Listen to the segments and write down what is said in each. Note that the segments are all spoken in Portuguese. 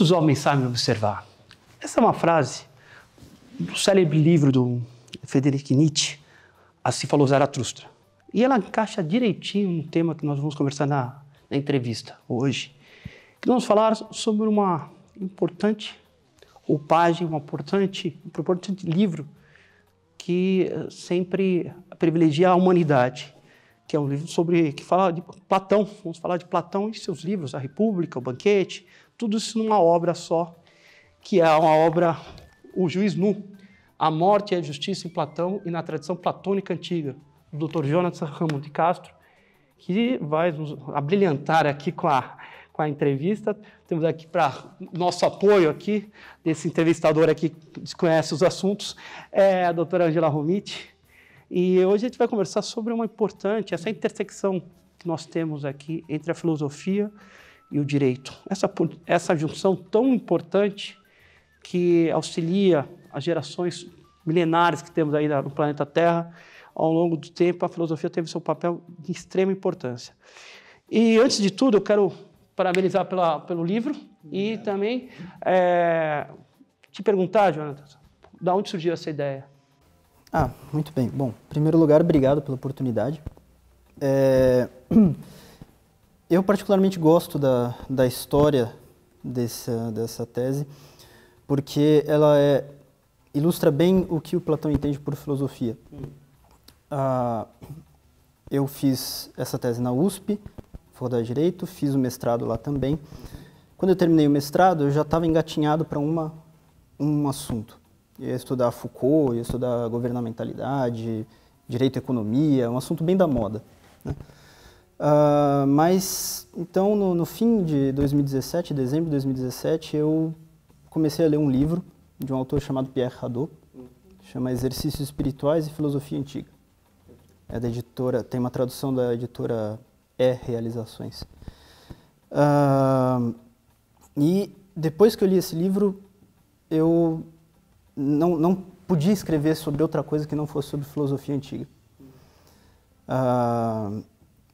quantos homens sabem observar? Essa é uma frase do célebre livro do Friedrich Nietzsche, Assim Falou Zaratustra. E ela encaixa direitinho no tema que nós vamos conversar na, na entrevista hoje. Que vamos falar sobre uma importante roupagem, um importante, um importante livro que eh, sempre privilegia a humanidade, que é um livro sobre que fala de Platão. Vamos falar de Platão e seus livros, A República, O Banquete, tudo isso numa obra só, que é uma obra, o juiz nu. A morte e a justiça em Platão e na tradição platônica antiga, do Dr. Jonathan Ramon de Castro, que vai nos abrilhantar aqui com a, com a entrevista. Temos aqui para nosso apoio aqui, desse entrevistador aqui que desconhece os assuntos, é a doutora Angela Romiti. E hoje a gente vai conversar sobre uma importante, essa intersecção que nós temos aqui entre a filosofia e o direito. Essa, essa junção tão importante que auxilia as gerações milenares que temos aí no planeta Terra, ao longo do tempo, a filosofia teve seu papel de extrema importância. E, antes de tudo, eu quero parabenizar pela, pelo livro e também é, te perguntar, Jonathan, da onde surgiu essa ideia? Ah, muito bem. Bom, em primeiro lugar, obrigado pela oportunidade. É... Eu particularmente gosto da, da história dessa, dessa tese, porque ela é, ilustra bem o que o Platão entende por filosofia. Hum. Ah, eu fiz essa tese na USP, Faculdade de Direito, fiz o mestrado lá também. Quando eu terminei o mestrado, eu já estava engatinhado para uma um assunto. Eu ia estudar Foucault, ia estudar governamentalidade, direito à economia, um assunto bem da moda. Né? Uh, mas então no, no, fim de 2017, dezembro de 2017, eu comecei a ler um livro de um autor chamado Pierre Hadot, que chama Exercícios Espirituais e Filosofia Antiga. É da editora, tem uma tradução da editora E Realizações. Uh, e depois que eu li esse livro, eu não, não podia escrever sobre outra coisa que não fosse sobre filosofia antiga. Uh,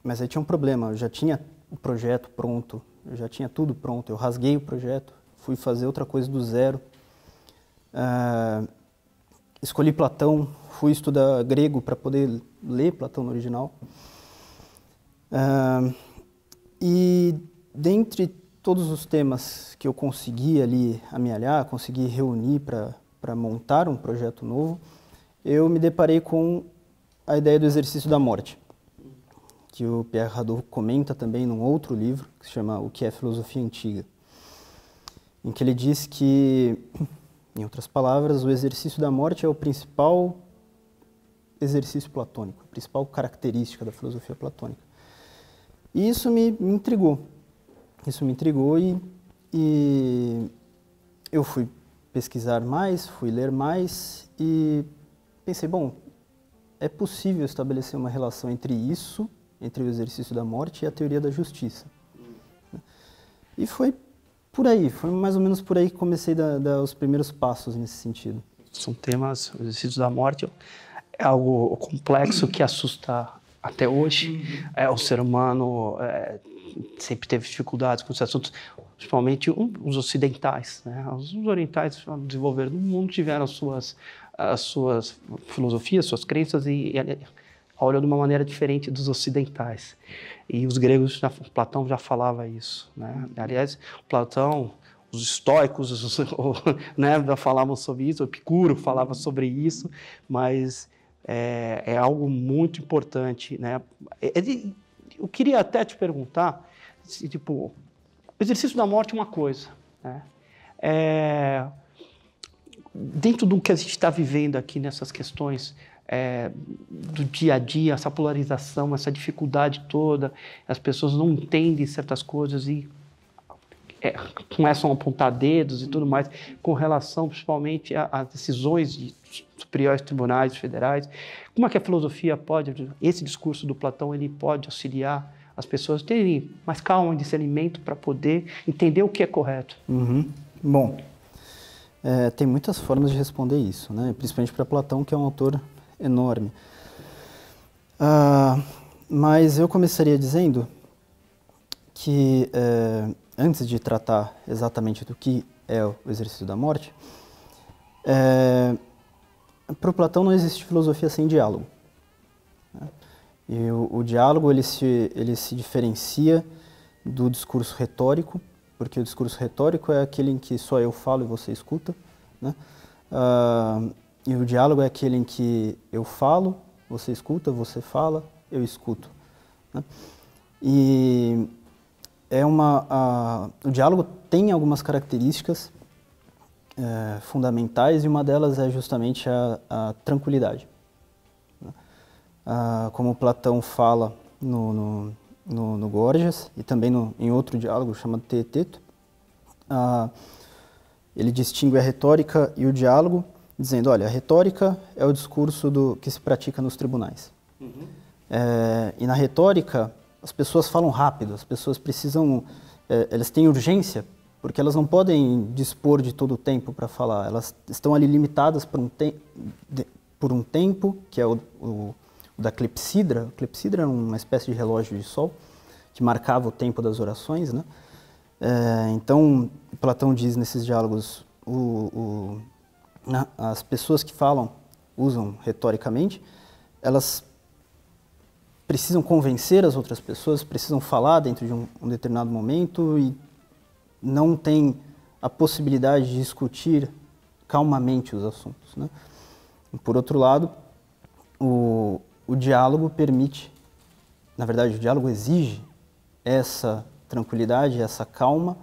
mas aí tinha um problema, eu já tinha o projeto pronto, eu já tinha tudo pronto, eu rasguei o projeto, fui fazer outra coisa do zero. Uh, escolhi Platão, fui estudar grego para poder ler Platão no original. Uh, e dentre todos os temas que eu consegui ali amealhar, consegui reunir para montar um projeto novo, eu me deparei com a ideia do exercício da morte que o Pierre Hadot comenta também num outro livro, que se chama O que é Filosofia Antiga, em que ele diz que, em outras palavras, o exercício da morte é o principal exercício platônico, a principal característica da filosofia platônica. E isso me intrigou. Isso me intrigou e, e eu fui pesquisar mais, fui ler mais e pensei, bom, é possível estabelecer uma relação entre isso entre o exercício da morte e a teoria da justiça. E foi por aí, foi mais ou menos por aí que comecei a dar os primeiros passos nesse sentido. São temas, o exercício da morte é algo complexo que assusta até hoje. É, o ser humano é, sempre teve dificuldades com esses assuntos, principalmente os ocidentais. Né? Os orientais desenvolveram no mundo tiveram suas, as suas filosofias, suas crenças e, e olham de uma maneira diferente dos ocidentais. E os gregos, Platão já falava isso. Né? Aliás, Platão, os estoicos os, né, falavam sobre isso, o Epicuro falava sobre isso, mas é, é algo muito importante. Né? É, é eu queria até te perguntar, se, tipo, o exercício da morte é uma coisa, né? É, dentro do que a gente está vivendo aqui nessas questões é, do dia a dia, essa polarização, essa dificuldade toda, as pessoas não entendem certas coisas e é, começam a apontar dedos e tudo mais, com relação principalmente às decisões de superiores tribunais federais. Como é que a filosofia pode, esse discurso do Platão, ele pode auxiliar as pessoas a terem mais calma e discernimento para poder entender o que é correto? Uhum. Bom, é, tem muitas formas de responder isso, né? principalmente para Platão, que é um autor enorme. Ah, mas eu começaria dizendo que, eh, antes de tratar exatamente do que é o exercício da morte, eh, para o Platão não existe filosofia sem diálogo. Né? E o, o, diálogo ele se, ele se diferencia do discurso retórico, porque o discurso retórico é aquele em que só eu falo e você escuta. Né? Ah, e o diálogo é aquele em que eu falo, você escuta, você fala, eu escuto. Né? E é uma, a, o diálogo tem algumas características é, fundamentais e uma delas é justamente a, a tranquilidade. Né? como Platão fala no, no, no, no Gorgias e também no, em outro diálogo chamado Teeteto, ele distingue a retórica e o diálogo dizendo, olha, a retórica é o discurso do, que se pratica nos tribunais. Uhum. É, e na retórica, as pessoas falam rápido, as pessoas precisam, é, elas têm urgência, porque elas não podem dispor de todo o tempo para falar, elas estão ali limitadas por um, te, de, por um tempo, que é o, o, o da clepsidra, a clepsidra era é uma espécie de relógio de sol, que marcava o tempo das orações, né? É, então, Platão diz nesses diálogos, o, o as pessoas que falam, usam retoricamente, elas precisam convencer as outras pessoas, precisam falar dentro de um, um determinado momento e não tem a possibilidade de discutir calmamente os assuntos. Né? Por outro lado, o, o diálogo permite, na verdade, o diálogo exige essa tranquilidade, essa calma,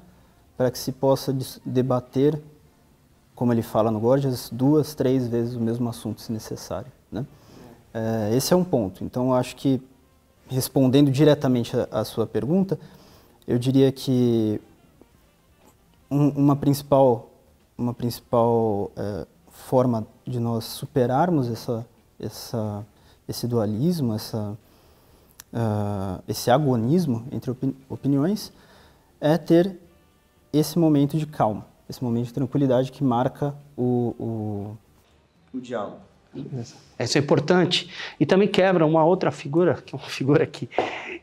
para que se possa debater como ele fala no Gorgias, duas, três vezes o mesmo assunto, se necessário. Né? É, esse é um ponto. Então, acho que, respondendo diretamente à sua pergunta, eu diria que um, uma principal, uma principal é, forma de nós superarmos essa, essa, esse dualismo, essa, uh, esse agonismo entre opini opiniões, é ter esse momento de calma esse momento de tranquilidade que marca o, o... o diálogo. Isso é importante. E também quebra uma outra figura, que é uma figura que,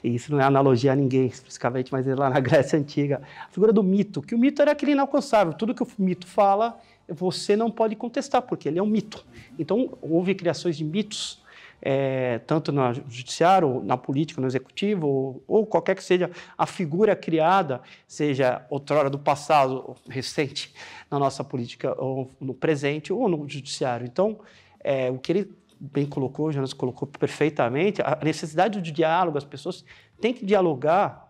isso não é analogia a ninguém especificamente, mas é lá na Grécia Antiga, a figura do mito, que o mito era aquele inalcançável. Tudo que o mito fala, você não pode contestar, porque ele é um mito. Então, houve criações de mitos é, tanto no judiciário, na política, no executivo, ou, ou, qualquer que seja a figura criada, seja outrora do passado, recente, na nossa política, ou no presente, ou no judiciário. Então, é, o que ele bem colocou, Jonas colocou perfeitamente, a necessidade de diálogo, as pessoas têm que dialogar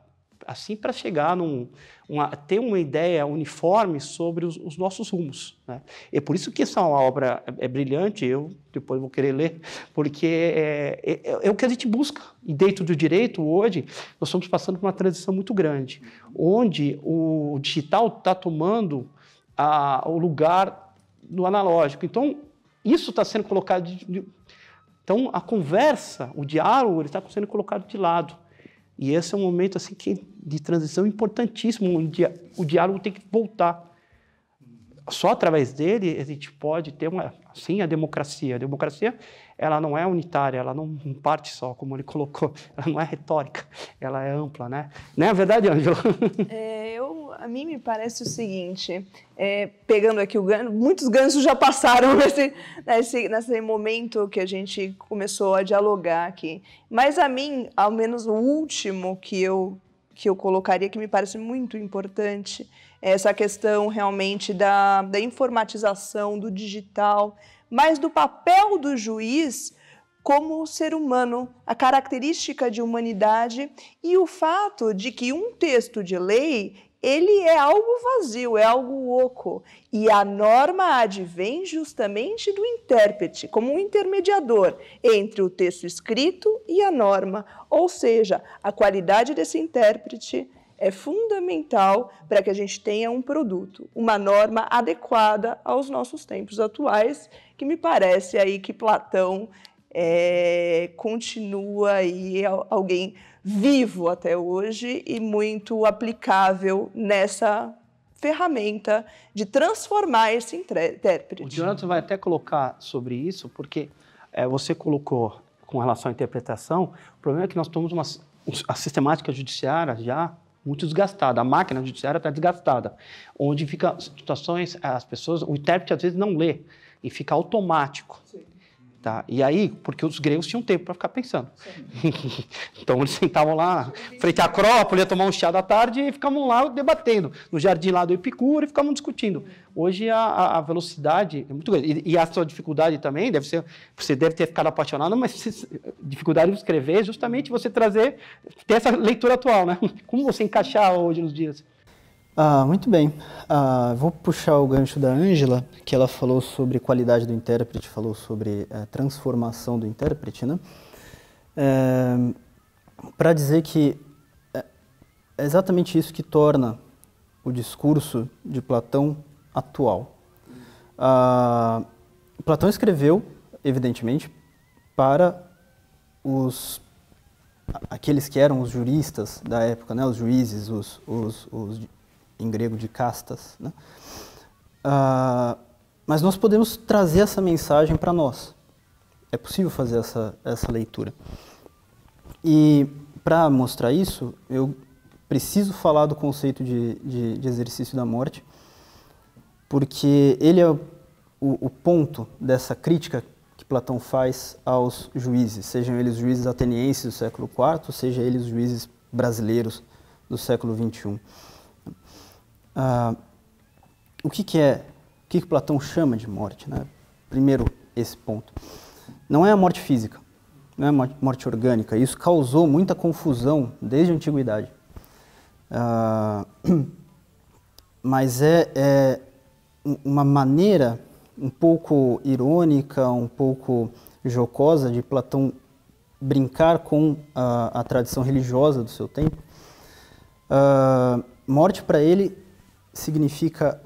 assim para chegar num uma, ter uma ideia uniforme sobre os, os nossos rumos. Né? É por isso que essa é obra é, é, brilhante. Eu depois vou querer ler, porque é, é, é, é, o que a gente busca. E dentro do direito hoje nós estamos passando por uma transição muito grande, onde o digital está tomando a, o lugar do analógico. Então isso está sendo colocado de, de, então, a conversa, o diálogo, está sendo colocado de lado. E esse é um momento assim que, de transição importantíssimo, onde o diálogo tem que voltar só através dele a gente pode ter uma, assim a democracia. A democracia ela não é unitária, ela não parte só, como ele colocou, ela não é retórica, ela é ampla, né? Não é a verdade, Ângela? É, eu, a mim me parece o seguinte, é, pegando aqui o ganho, muitos ganhos já passaram nesse, nesse, nesse momento que a gente começou a dialogar aqui, mas a mim, ao menos o último que eu, que eu colocaria, que me parece muito importante, essa questão realmente da, da informatização, do digital, mas do papel do juiz como ser humano, a característica de humanidade e o fato de que um texto de lei ele é algo vazio, é algo oco. E a norma advém justamente do intérprete, como um intermediador entre o texto escrito e a norma. Ou seja, a qualidade desse intérprete é fundamental para que a gente tenha um produto, uma norma adequada aos nossos tempos atuais, que me parece aí que Platão é, continua aí alguém vivo até hoje e muito aplicável nessa ferramenta de transformar esse intérprete. O Jonathan vai até colocar sobre isso, porque é, você colocou com relação à interpretação, o problema é que nós temos uma, a sistemática judiciária já muito desgastada. A máquina judiciária está desgastada, onde fica situações, as pessoas, o intérprete às vezes não lê e fica automático. Sim. Tá? E aí, porque os gregos tinham tempo para ficar pensando. então eles sentavam lá frente à Acrópole, ia tomar um chá da tarde e ficavam lá debatendo, no jardim lá do Epicuro, e ficavam discutindo. Hoje a, a velocidade é muito grande. E, e, a sua dificuldade também, deve ser, você deve ter ficado apaixonado, mas se, dificuldade de escrever é justamente você trazer, ter essa leitura atual, né? Como você encaixar hoje nos dias? Ah, muito bem. Ah, vou puxar o gancho da Ângela, que ela falou sobre qualidade do intérprete, falou sobre a eh, transformação do intérprete, né? É, eh, Para dizer que eh, é exatamente isso que torna o discurso de Platão atual. Ah, Platão escreveu, evidentemente, para os aqueles que eram os juristas da época, né, os juízes, os, os, os em grego de castas. Né? Ah, mas nós podemos trazer essa mensagem para nós. É possível fazer essa, essa leitura. E para mostrar isso, eu preciso falar do conceito de, de, de exercício da morte, porque ele é o, o ponto dessa crítica que Platão faz aos juízes, sejam eles juízes atenienses do século IV, sejam eles juízes brasileiros do século XXI. Ah, o que, que é, o que, que Platão chama de morte? Né? Primeiro, esse ponto. Não é a morte física, não é a morte orgânica. Isso causou muita confusão desde a antiguidade. Ah, mas é, é uma maneira um pouco irônica, um pouco jocosa de Platão brincar com a, a tradição religiosa do seu tempo. Uh, morte para ele significa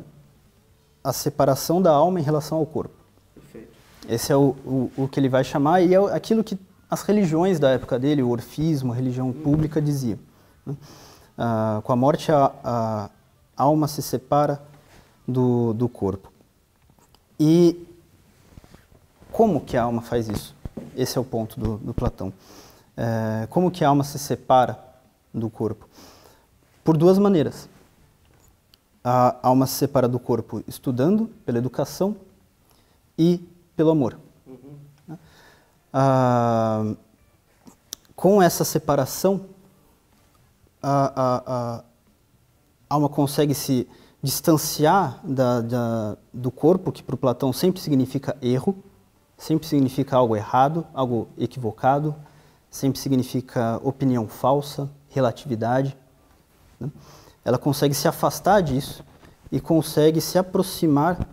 a separação da alma em relação ao corpo. Perfeito. Esse é o, o, o, que ele vai chamar e é aquilo que as religiões da época dele, o orfismo, a religião uhum. pública, dizia. Né? Ah, com a morte, a, a, alma se separa do, do corpo. E como que a alma faz isso? Esse é o ponto do, do Platão. É, como que a alma se separa do corpo? Por duas maneiras a alma se separa do corpo estudando, pela educação e pelo amor. Uhum. Né? Ah, com essa separação, a, a, a, alma consegue se distanciar da, da, do corpo, que para o Platão sempre significa erro, sempre significa algo errado, algo equivocado, sempre significa opinião falsa, relatividade. Né? ela consegue se afastar disso e consegue se aproximar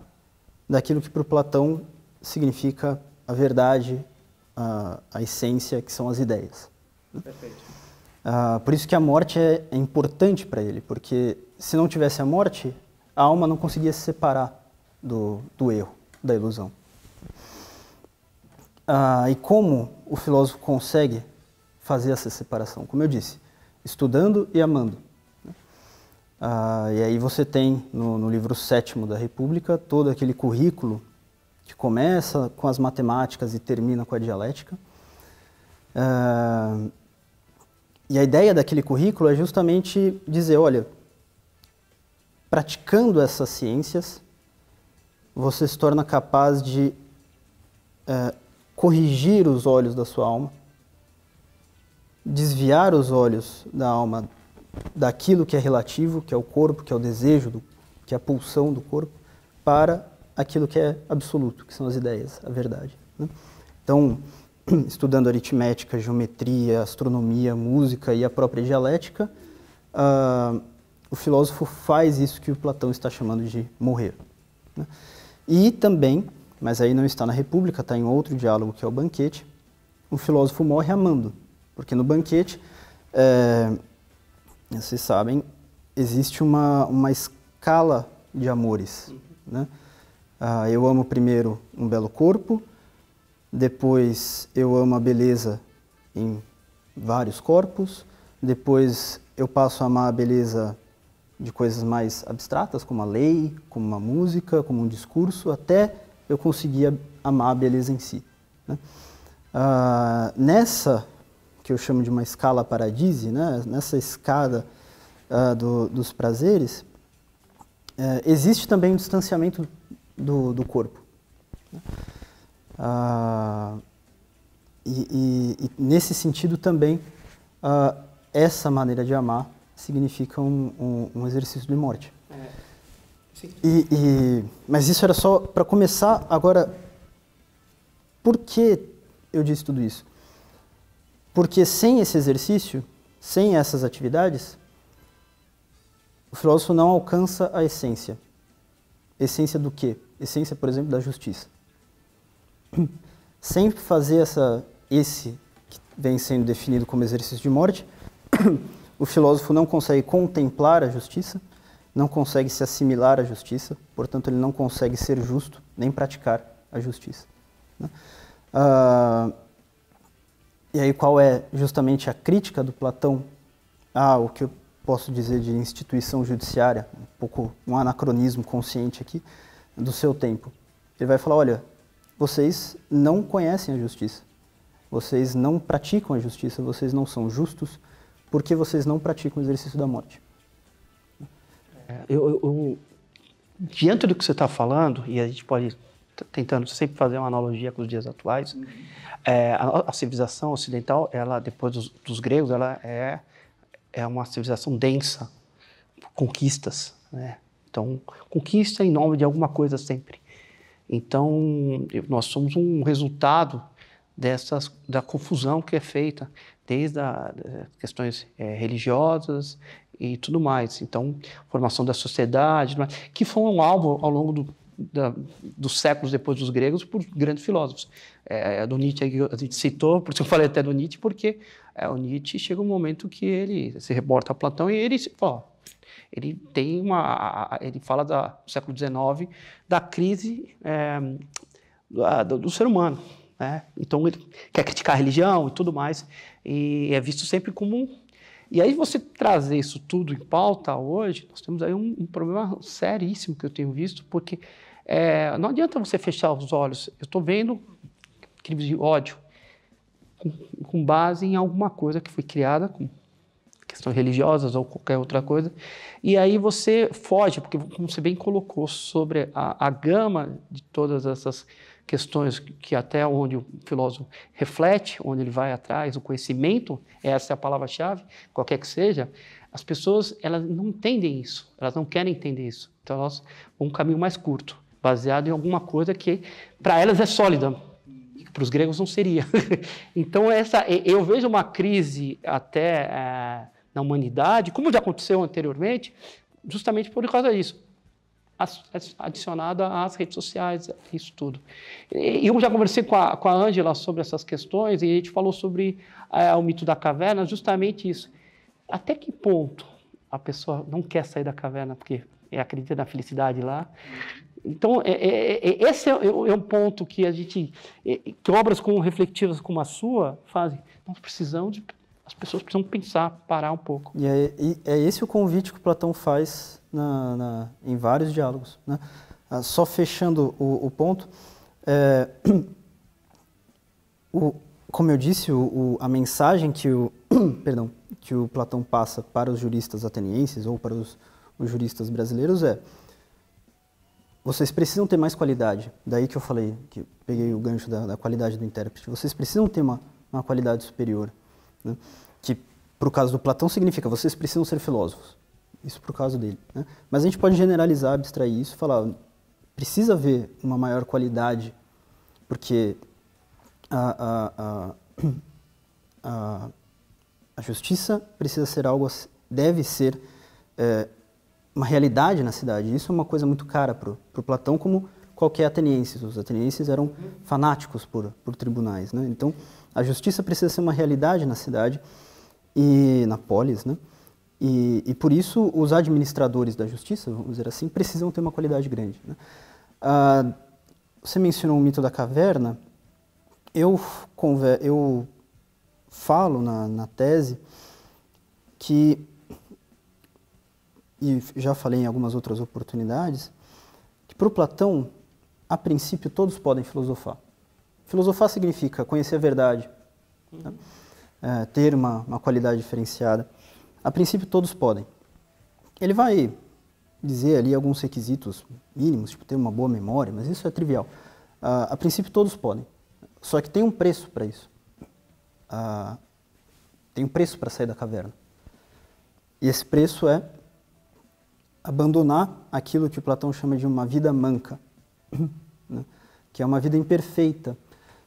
daquilo que para o Platão significa a verdade, a, a, essência, que são as ideias. Perfeito. Ah, por isso que a morte é, é importante para ele, porque se não tivesse a morte, a alma não conseguia se separar do, do erro, da ilusão. Ah, e como o filósofo consegue fazer essa separação? Como eu disse, estudando e amando. Ah, e aí você tem no, no livro sétimo da República todo aquele currículo que começa com as matemáticas e termina com a dialética. Ah, e a ideia daquele currículo é justamente dizer, olha, praticando essas ciências, você se torna capaz de eh, corrigir os olhos da sua alma, desviar os olhos da alma daquilo que é relativo, que é o corpo, que é o desejo, do, que é a pulsão do corpo, para aquilo que é absoluto, que são as ideias, a verdade. Né? Então, estudando aritmética, geometria, astronomia, música e a própria dialética, uh, o filósofo faz isso que o Platão está chamando de morrer. Né? E também, mas aí não está na República, está em outro diálogo que é o banquete, o filósofo morre amando, porque no banquete eh, vocês sabem, existe uma, uma escala de amores. Uhum. Né? Ah, eu amo primeiro um belo corpo, depois eu amo a beleza em vários corpos, depois eu passo a amar a beleza de coisas mais abstratas, como a lei, como uma música, como um discurso, até eu conseguir amar a beleza em si. Né? Ah, nessa que eu chamo de uma escala paradise, né? nessa escada uh, do, dos prazeres, uh, existe também um distanciamento do, do corpo. Uh, e, e, e, nesse sentido também, ah, essa maneira de amar significa um, um, um exercício de morte. É. E, e, mas isso era só para começar. Agora, por que eu disse tudo isso? Porque sem esse exercício, sem essas atividades, o filósofo não alcança a essência. Essência do quê? Essência, por exemplo, da justiça. Sem fazer essa, esse que vem sendo definido como exercício de morte, o filósofo não consegue contemplar a justiça, não consegue se assimilar à justiça, portanto, ele não consegue ser justo nem praticar a justiça. Uh, e aí qual é justamente a crítica do Platão a ah, o que eu posso dizer de instituição judiciária, um pouco um anacronismo consciente aqui do seu tempo. Ele vai falar, olha, vocês não conhecem a justiça. Vocês não praticam a justiça, vocês não são justos porque vocês não praticam o exercício da morte. É, eu, eu, eu, diante do que você está falando, e a gente pode tentando sempre fazer uma analogia com os dias atuais, uhum. é, a, a, civilização ocidental, ela depois dos, dos, gregos, ela é é uma civilização densa, conquistas, né? Então, conquista em nome de alguma coisa sempre. Então, nós somos um resultado dessas da confusão que é feita desde é, questões é, religiosas e tudo mais. Então, formação da sociedade, que foi um alvo ao longo do da, dos séculos depois dos gregos por grandes filósofos. É, é do Nietzsche a gente citou, por isso eu falei até do Nietzsche, porque é, o Nietzsche chega um momento que ele se reporta a Platão e ele ó, ele tem uma, ele fala da, do século XIX da crise é, do, do, ser humano, né? Então ele quer criticar a religião e tudo mais e é visto sempre como um, e aí você trazer isso tudo em pauta hoje, nós temos aí um, um problema seríssimo que eu tenho visto, porque é, não adianta você fechar os olhos. Eu estou vendo crimes de ódio com, com, base em alguma coisa que foi criada com questões religiosas ou qualquer outra coisa. E aí você foge, porque como você bem colocou sobre a, a gama de todas essas questões que até onde o filósofo reflete, onde ele vai atrás, o conhecimento, essa é a palavra-chave, qualquer que seja, as pessoas elas não entendem isso, elas não querem entender isso. Então nós vão um caminho mais curto baseado em alguma coisa que para elas é sólida, para os gregos não seria. então essa, eu vejo uma crise até é, na humanidade, como já aconteceu anteriormente, justamente por causa disso adicionada às redes sociais, isso tudo. E Eu já conversei com a, com a Angela sobre essas questões e a gente falou sobre é, o mito da caverna, justamente isso. Até que ponto a pessoa não quer sair da caverna porque é, acredita na felicidade lá? Então, é, é, é, é esse é, é, um ponto que a gente, que obras como reflexivas como a sua fazem. Nós então, precisamos de, as pessoas precisam pensar, parar um pouco. E é, e é esse o convite que Platão faz na, na, em vários diálogos. Né? Ah, só fechando o, o ponto, o, como eu disse, o, a mensagem que o, perdão, que o Platão passa para os juristas atenienses ou para os, os juristas brasileiros é vocês precisam ter mais qualidade. Daí que eu falei, que peguei o gancho da, da qualidade do intérprete. Vocês precisam ter uma, uma qualidade superior. Né? Que, para o caso do Platão, significa vocês precisam ser filósofos. Isso para o caso dele. Né? Mas a gente pode generalizar, abstrair isso, falar precisa haver uma maior qualidade, porque a, a, a, a justiça precisa ser algo, deve ser é, uma realidade na cidade. Isso é uma coisa muito cara para o Platão, como qualquer ateniense. Os atenienses eram fanáticos por, por tribunais. Né? Então, a justiça precisa ser uma realidade na cidade e na polis, né? E, e por isso os administradores da justiça, vamos dizer assim, precisam ter uma qualidade grande. Né? Ah, você mencionou o mito da caverna. Eu, eu falo na, na tese que e já falei em algumas outras oportunidades, que para o Platão, a princípio, todos podem filosofar. Filosofar significa conhecer a verdade, uhum. né? é, ter uma, uma qualidade diferenciada. A princípio, todos podem. Ele vai dizer ali alguns requisitos mínimos, tipo ter uma boa memória, mas isso é trivial. Uh, a princípio, todos podem. Só que tem um preço para isso. Uh, tem um preço para sair da caverna. E esse preço é abandonar aquilo que Platão chama de uma vida manca, né? que é uma vida imperfeita.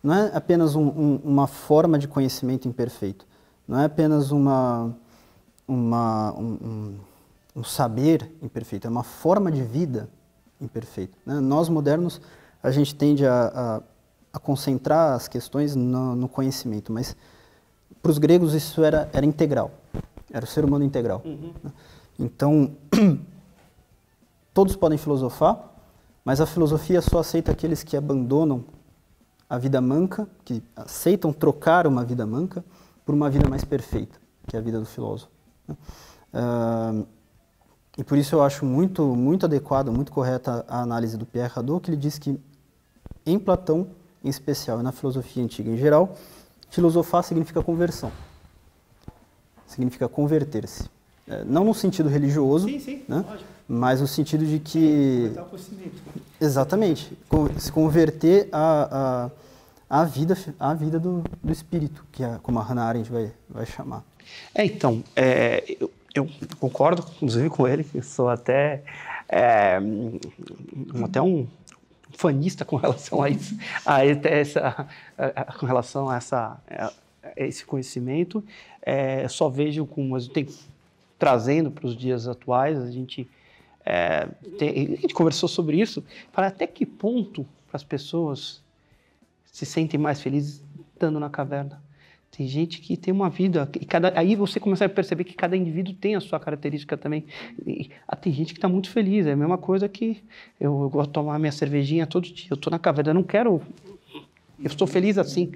Não é apenas um, um, uma forma de conhecimento imperfeito, não é apenas uma, uma um, um, saber imperfeito, é uma forma de vida imperfeita. Né? Nós modernos, a gente tende a, a, a concentrar as questões no, no conhecimento, mas para os gregos isso era, era integral, era o ser humano integral. Uhum. Né? Então, Todos podem filosofar, mas a filosofia só aceita aqueles que abandonam a vida manca, que aceitam trocar uma vida manca por uma vida mais perfeita, que é a vida do filósofo. Uh, e por isso eu acho muito, muito adequado, muito correta a análise do Pierre Hadot, que ele diz que em Platão, em especial, e na filosofia antiga em geral, filosofar significa conversão. Significa converter-se. É, não no sentido religioso, sim, sim, né? Lógico mas no sentido de que. Exatamente. Se converter à a, a, a, vida, a vida do, do espírito, que é como a Hannah Arendt vai, vai chamar. É, então, é, eu, eu, concordo, inclusive, com ele, que sou até, é, um, até um fanista com relação a isso, a, essa, a, com relação a, essa, a, esse conhecimento. É, só vejo como. Tem, trazendo para os dias atuais, a gente é, tem, a gente conversou sobre isso, para até que ponto as pessoas se sentem mais felizes estando na caverna. Tem gente que tem uma vida. E cada, aí você começa a perceber que cada indivíduo tem a sua característica também. E, ah, tem gente que está muito feliz. É a mesma coisa que eu, eu gosto de tomar minha cervejinha todo dia. Eu estou na caverna, eu não quero. Eu estou feliz assim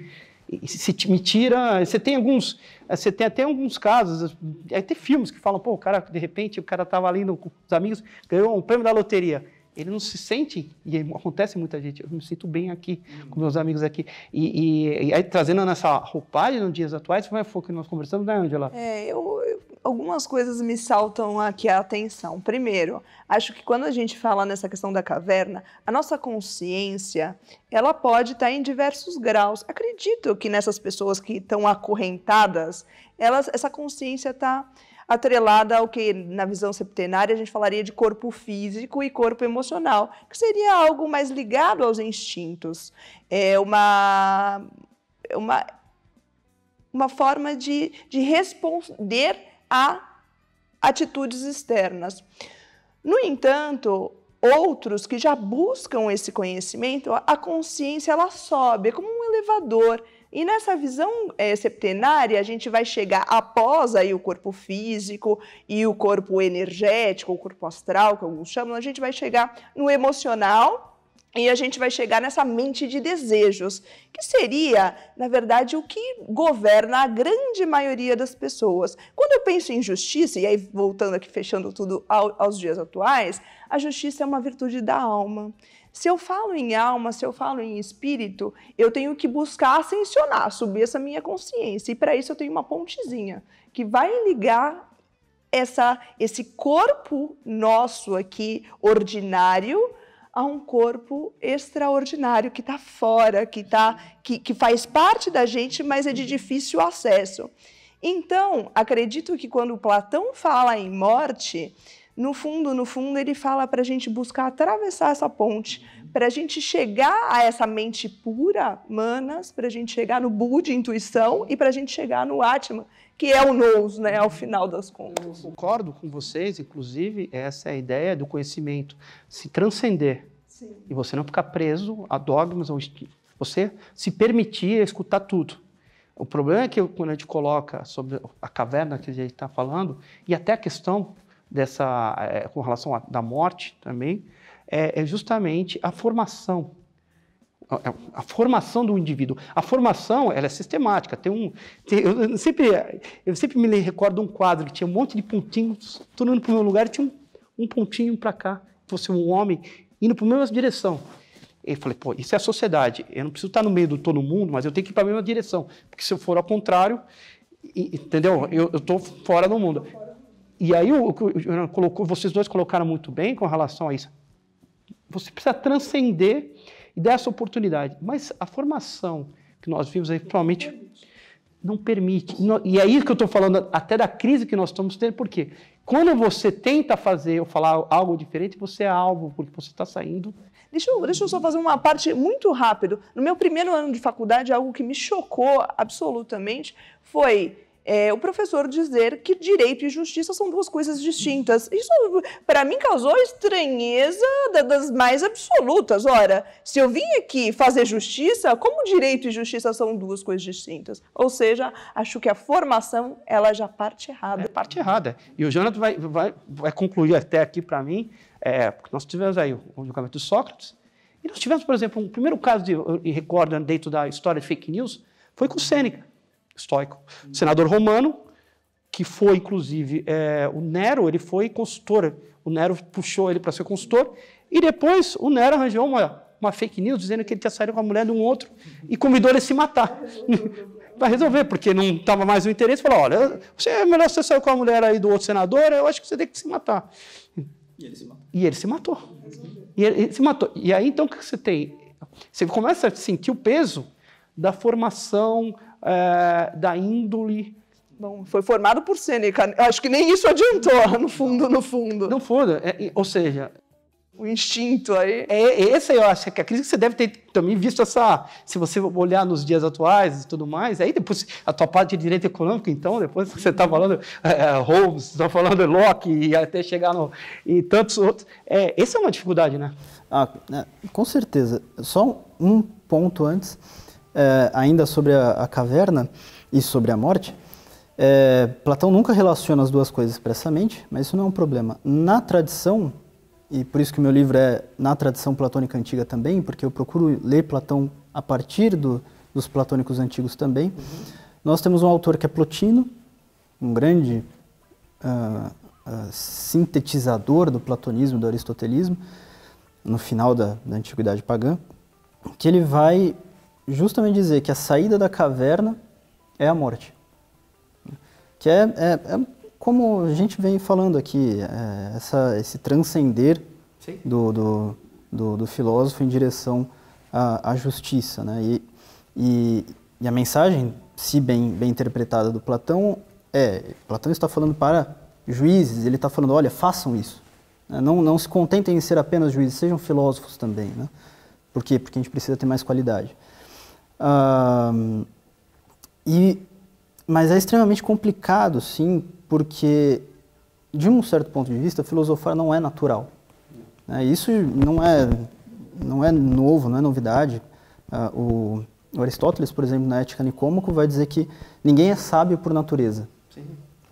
se me tira. Você tem alguns, eh, você tem até alguns casos, até eh, filmes que falam, pô, o cara, de repente, o cara estava ali no, com os amigos, ganhou um prêmio da loteria. Ele não se sente, e acontece muita gente, eu me sinto bem aqui, uhum. com meus amigos aqui. E, e, e, aí, trazendo nessa roupagem nos dias atuais, foi o que nós conversamos, né, Angela? É, eu, eu algumas coisas me saltam aqui a atenção. Primeiro, acho que quando a gente fala nessa questão da caverna, a nossa consciência, ela pode estar em diversos graus. Acredito que nessas pessoas que estão acorrentadas, elas, essa consciência está atrelada ao que na visão septenária a gente falaria de corpo físico e corpo emocional, que seria algo mais ligado aos instintos. É uma, é uma, uma forma de, de responder a atitudes externas. No entanto, outros que já buscam esse conhecimento, a consciência ela sobe, é como um elevador. E nessa visão é, septenária, a gente vai chegar após aí o corpo físico e o corpo energético, o corpo astral, que alguns chamam, a gente vai chegar no emocional, e a gente vai chegar nessa mente de desejos, que seria, na verdade, o que governa a grande maioria das pessoas. Quando eu penso em justiça, e aí voltando aqui, fechando tudo ao, aos dias atuais, a justiça é uma virtude da alma. Se eu falo em alma, se eu falo em espírito, eu tenho que buscar ascensionar, subir essa minha consciência. E para isso eu tenho uma pontezinha que vai ligar essa, esse corpo nosso aqui ordinário a um corpo extraordinário que está fora, que, tá, que, que faz parte da gente, mas é de uhum. difícil acesso. Então, acredito que quando Platão fala em morte, no fundo, no fundo, ele fala para a gente buscar atravessar essa ponte para a gente chegar a essa mente pura, manas, para a gente chegar no de intuição, e para a gente chegar no Atman, que é o nous, né, ao final das contas. Eu concordo com vocês, inclusive, essa é a ideia do conhecimento, se transcender. Sim. E você não ficar preso a dogmas ou você se permitir escutar tudo. O problema é que quando a gente coloca sobre a caverna que a gente está falando, e até a questão dessa, eh, com relação à, da morte também, é, é justamente a formação. É, a, formação do indivíduo. A formação ela é sistemática. Tem um, tem, eu, sempre, eu sempre me recordo de um quadro que tinha um monte de pontinhos, todo para o meu lugar e tinha um, um pontinho para cá. Fosse um homem indo para a mesma direção. Eu falei, pô, isso é a sociedade. Eu não preciso estar tá no meio de todo mundo, mas eu tenho que ir para a mesma direção. Porque se eu for ao contrário, entendeu? Eu estou fora do mundo. E aí eu, o, eu, colocou, vocês dois colocaram muito bem com relação a isso você precisa transcender e dar essa oportunidade. Mas a formação que nós vimos aí, provavelmente, não permite. E é isso que eu estou falando até da crise que nós estamos tendo, porque quando você tenta fazer ou falar algo diferente, você é alvo, porque você está saindo Deixa eu, deixa eu, só fazer uma parte muito rápido. No meu primeiro ano de faculdade, algo que me chocou absolutamente foi é, o professor dizer que direito e justiça são duas coisas distintas. Isso, para mim, causou estranheza das mais absolutas. Ora, se eu vim aqui fazer justiça, como direito e justiça são duas coisas distintas? Ou seja, acho que a formação ela já parte errada. É parte errada. E o Jonathan vai, vai, vai concluir até aqui para mim, é, porque nós tivemos aí o julgamento de Sócrates, e nós tivemos, por exemplo, um primeiro caso, de, eu recordo, dentro da história de fake news, foi com Sêneca estoico, senador romano, que foi inclusive é, o Nero, ele foi consultor, o Nero puxou ele para ser consultor, e depois o Nero arranjou uma, uma fake news dizendo que ele tinha saído com a mulher de um outro e convidou ele a se matar. para resolver, porque não estava mais o interesse, falou: olha, você é melhor você sair com a mulher aí do outro senador, eu acho que você tem que se matar. E ele se matou. E ele se matou. E, ele se matou. e aí então o que você tem? Você começa a sentir o peso da formação é, da índole. Bom, foi formado por Seneca. Acho que nem isso adiantou, no fundo, no fundo. Não foda. É, ou seja, o instinto aí. É, essa eu acho que é a crise que você deve ter também visto essa. Se você olhar nos dias atuais e tudo mais, aí depois a tua parte de direito econômico, então, depois que você está falando é, é Holmes, está falando Locke e até chegar no. e tantos outros. É, essa é uma dificuldade, né? Ah, é, com certeza. Só um ponto antes é, ainda sobre a, a, caverna e sobre a morte, é, Platão nunca relaciona as duas coisas expressamente, mas isso não é um problema. Na tradição, e por isso que meu livro é na tradição platônica antiga também, porque eu procuro ler Platão a partir do, dos platônicos antigos também, uhum. nós temos um autor que é Plotino, um grande uh, uh, sintetizador do platonismo, do aristotelismo, no final da, da antiguidade pagã, que ele vai justamente dizer que a saída da caverna é a morte. Que é, é, é como a gente vem falando aqui, é, essa, esse transcender do, do, do, do, filósofo em direção à, à justiça. Né? E, e, e, a mensagem, se bem, bem interpretada do Platão, é: Platão está falando para juízes, ele está falando, olha, façam isso. Né? Não, não se contentem em ser apenas juízes, sejam filósofos também. Né? Por quê? Porque a gente precisa ter mais qualidade. Uh, e, mas é extremamente complicado, sim, porque, de um certo ponto de vista, filosofar não é natural. Né? Isso não é, não é novo, não é novidade. Uh, ah, o, o, Aristóteles, por exemplo, na Ética Nicômaco, vai dizer que ninguém é sábio por natureza.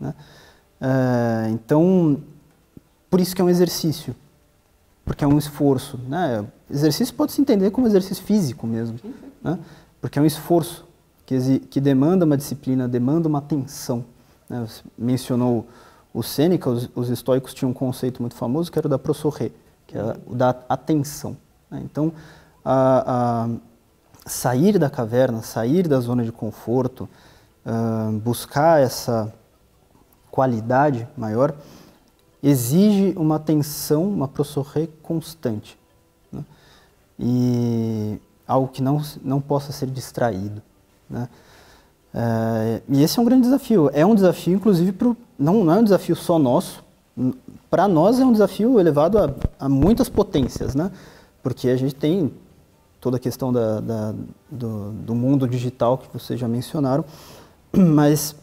Né? Uh, então, por isso que é um exercício, porque é um esforço. Né? Exercício pode se entender como exercício físico mesmo. Né? porque é um esforço que, que demanda uma disciplina, demanda uma atenção. Né? Você mencionou o Sêneca, os, os, estoicos tinham um conceito muito famoso que era o da prosorré, que é o da atenção. Né? Então, a, a sair da caverna, sair da zona de conforto, uh, buscar essa qualidade maior, exige uma atenção, uma prosorré constante. Né? E algo que não, não possa ser distraído. Né? É, e esse é um grande desafio. É um desafio, inclusive, pro, não, não é um desafio só nosso. Para nós é um desafio elevado a, a, muitas potências, né? porque a gente tem toda a questão da, da do, do mundo digital que vocês já mencionaram, mas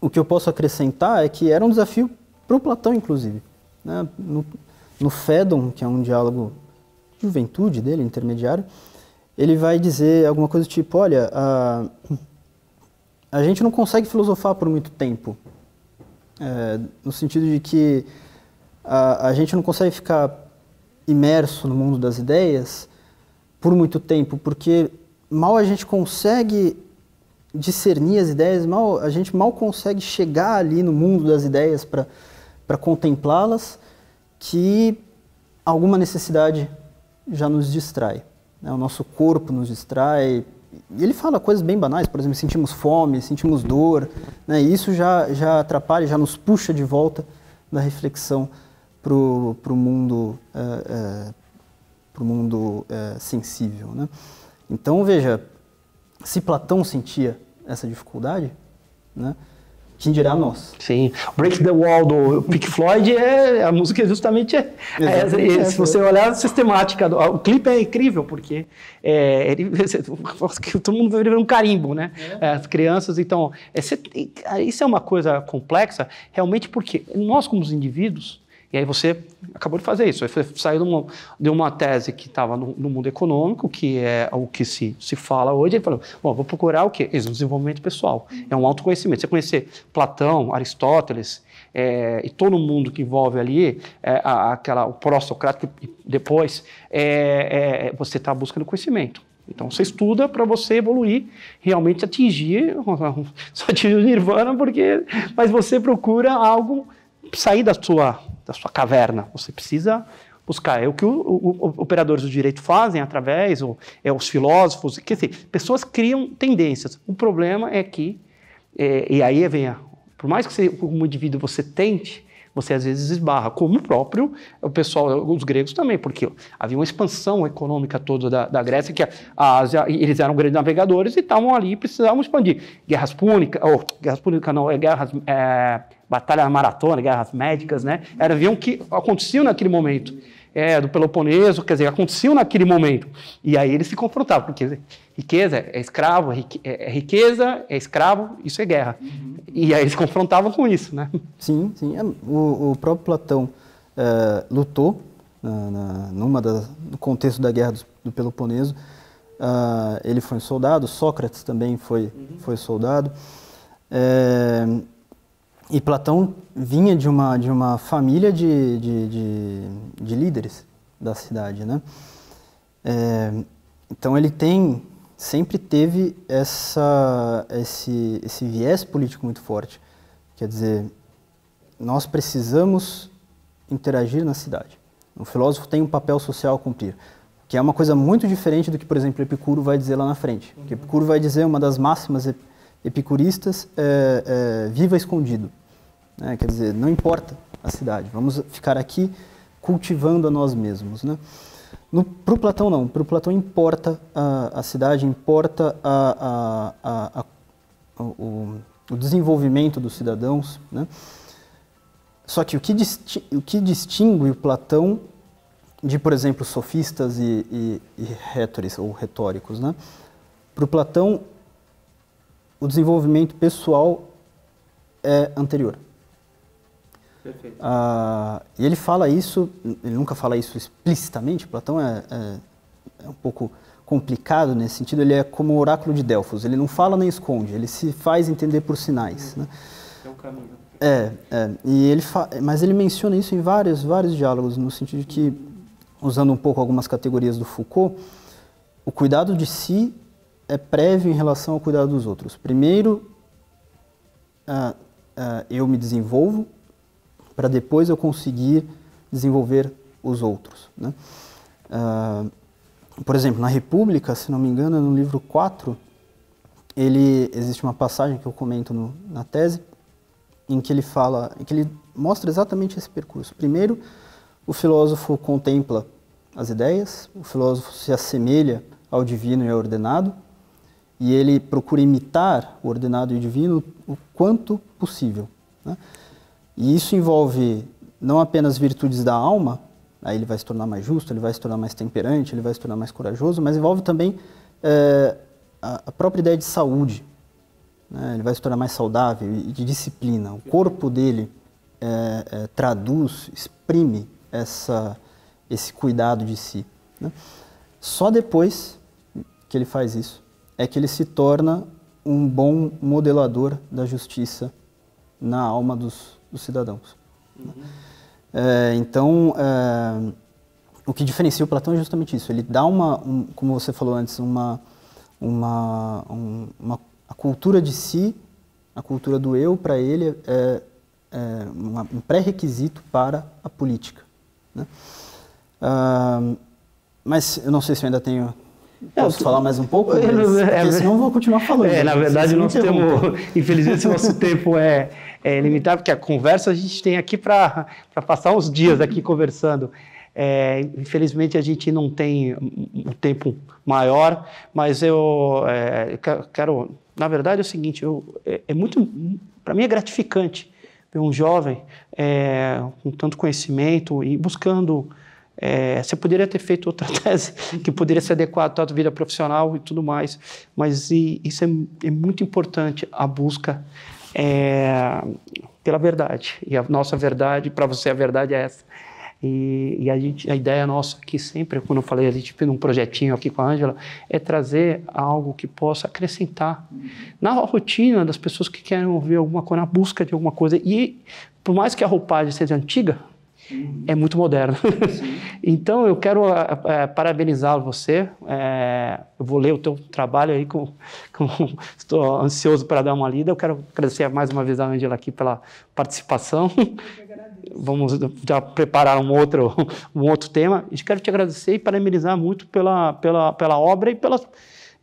o que eu posso acrescentar é que era um desafio para o Platão, inclusive. Né? No, no Fédon, que é um diálogo de juventude dele, intermediário, ele vai dizer alguma coisa tipo, olha, a, a gente não consegue filosofar por muito tempo, é, no sentido de que a, a gente não consegue ficar imerso no mundo das ideias por muito tempo, porque mal a gente consegue discernir as ideias, mal a gente mal consegue chegar ali no mundo das ideias para contemplá-las, que alguma necessidade já nos distrai né? o nosso corpo nos distrai. E ele fala coisas bem banais, por exemplo, sentimos fome, sentimos dor, né? e isso já, já atrapalha, já nos puxa de volta da reflexão para o mundo, é, é, pro mundo é, sensível. Né? Então, veja, se Platão sentia essa dificuldade, né? Quem dirá nós. Sim. Break the Wall do Pink Floyd é a música é justamente é, é, é, se você olhar a sistemática, do, o clipe é incrível porque é, ele, todo mundo vai virar um carimbo, né? É. As crianças, então, é, você, isso é uma coisa complexa realmente porque nós como indivíduos e aí você acabou de fazer isso. Você saiu de uma, de uma tese que estava no, no, mundo econômico, que é o que se, se fala hoje. Ele falou, bom, vou procurar o quê? Isso, um desenvolvimento pessoal. É um autoconhecimento. Você conhecer Platão, Aristóteles é, e todo mundo que envolve ali, é, a, aquela, o pró-socrático, depois, é, você está buscando conhecimento. Então você estuda para você evoluir, realmente atingir, só atingir o nirvana, porque, mas você procura algo sair da sua da sua caverna. Você precisa buscar. É o que os operadores do direito fazem através, ou, é, os filósofos, que assim, pessoas criam tendências. O problema é que, é, e aí vem, a, por mais que você, como indivíduo você tente você às vezes esbarra, como o próprio o pessoal, os gregos também, porque havia uma expansão econômica toda da, da Grécia, que a, a Ásia, eles eram grandes navegadores e estavam ali e precisavam expandir. Guerras púnicas, ou guerras púnicas não, é guerras, é, batalha maratona, guerras médicas, né? Era, haviam que aconteciam naquele momento é, do Peloponeso, quer dizer, aconteciam naquele momento. E aí eles se confrontavam, porque riqueza é escravo, é, é riqueza é escravo, isso é guerra. Uhum. E aí eles se confrontavam com isso, né? Sim, sim. É, o, o próprio Platão é, lutou na, numa no contexto da guerra do, do Peloponeso. Uh, ele foi soldado, Sócrates também foi, uhum. foi soldado. É, e Platão vinha de uma, de uma família de, de, de, de líderes da cidade, né? É, então ele tem, sempre teve essa, esse, esse viés político muito forte. Quer dizer, nós precisamos interagir na cidade. O filósofo tem um papel social a cumprir, que é uma coisa muito diferente do que, por exemplo, Epicuro vai dizer lá na frente. Porque uhum. Epicuro vai dizer uma das máximas epicuristas, é, é, viva escondido. Né? Quer dizer, não importa a cidade, vamos ficar aqui cultivando a nós mesmos. Né? Para o Platão, não. Para o Platão, importa a, a cidade, importa a, a, o, o, desenvolvimento dos cidadãos. Né? Só que o que, disti o que distingue o Platão de, por exemplo, sofistas e, e, e ou retóricos, né? Para o Platão, o desenvolvimento pessoal é anterior. Perfeito. Ah, e ele fala isso, ele nunca fala isso explicitamente, Platão é, é, é um pouco complicado nesse sentido, ele é como o oráculo de Delfos, ele não fala nem esconde, ele se faz entender por sinais. Hum. Né? É o um caminho. É, é e ele mas ele menciona isso em vários, vários diálogos, no sentido de que, usando um pouco algumas categorias do Foucault, o cuidado de si é prévio em relação ao cuidado dos outros. Primeiro, ah, ah, eu me desenvolvo para depois eu conseguir desenvolver os outros. Né? Ah, por exemplo, na República, se não me engano, no livro 4, ele, existe uma passagem que eu comento no, na tese, em que ele fala, em que ele mostra exatamente esse percurso. Primeiro, o filósofo contempla as ideias, o filósofo se assemelha ao divino e ao ordenado, e ele procura imitar o ordenado e o divino o quanto possível. Né? E isso envolve não apenas virtudes da alma, aí ele vai se tornar mais justo, ele vai se tornar mais temperante, ele vai se tornar mais corajoso, mas envolve também é, a própria ideia de saúde. Né? Ele vai se tornar mais saudável e de disciplina. O corpo dele é, é, traduz, exprime essa, esse cuidado de si. Né? Só depois que ele faz isso é que ele se torna um bom modelador da justiça na alma dos, dos cidadãos. Uhum. É, então, é, o que diferencia o Platão é justamente isso. Ele dá uma, um, como você falou antes, uma, uma, um, uma, a cultura de si, a cultura do eu para ele é, é uma, um pré-requisito para a política. Né? Ah, mas eu não sei se eu ainda tenho é, Posso é, falar mais um pouco? Mas, é, senão eu vou continuar falando. É, na verdade, infelizmente, o nosso tempo é, é, limitado, porque a conversa a gente tem aqui para passar uns dias aqui conversando. É, infelizmente, a gente não tem um tempo maior, mas eu, é, quero. Na verdade, é o seguinte: eu, é, é muito. Para mim, é gratificante ver um jovem com tanto conhecimento e buscando. É, você poderia ter feito outra tese que poderia ser adequada à tua vida profissional e tudo mais, mas e, isso é, é, muito importante a busca é, pela verdade e a nossa verdade para você a verdade é essa e, e a, gente, a, ideia nossa aqui sempre, quando eu falei, a gente fez um projetinho aqui com a Ângela, é trazer algo que possa acrescentar na rotina das pessoas que querem ouvir alguma coisa, na busca de alguma coisa. E por mais que a roupagem seja antiga, uhum. é muito moderno. então, eu quero é, ah, ah, parabenizar você. É, eu vou ler o teu trabalho aí, com, com, estou ansioso para dar uma lida. Eu quero agradecer mais uma vez a Angela aqui pela participação. Vamos já preparar um outro, um outro tema. E quero te agradecer e parabenizar muito pela, pela, pela obra e pela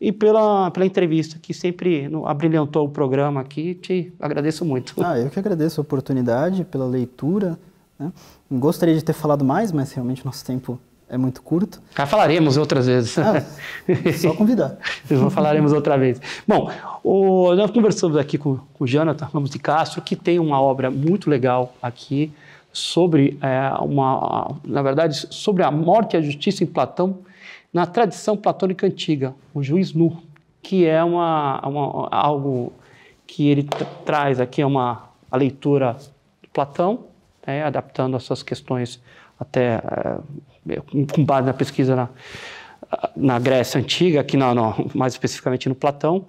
e pela, pela entrevista, que sempre abrilhantou o programa aqui. Te agradeço muito. Ah, eu que agradeço a oportunidade, pela leitura. Né? Gostaria de ter falado mais, mas realmente nosso tempo é muito curto. Já falaremos outras vezes. Ah, só convidar. falaremos outra vez. Bom, o, nós conversamos aqui com, com o Jonathan Ramos de Castro, que tem uma obra muito legal aqui sobre é, uma, na verdade, sobre a morte e a justiça em Platão na tradição platônica antiga, o juiz nu, que é uma, uma algo que ele traz aqui é uma a leitura de Platão né, adaptando as suas questões até uh, com base na pesquisa na, na Grécia Antiga, aqui na, mais especificamente no Platão.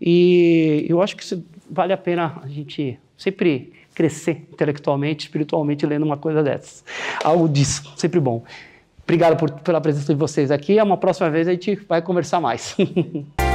E eu acho que vale a pena a gente sempre crescer intelectualmente, espiritualmente, lendo uma coisa dessas. Algo disso, sempre bom. Obrigado por, pela presença de vocês aqui. Uma próxima vez a gente vai conversar mais.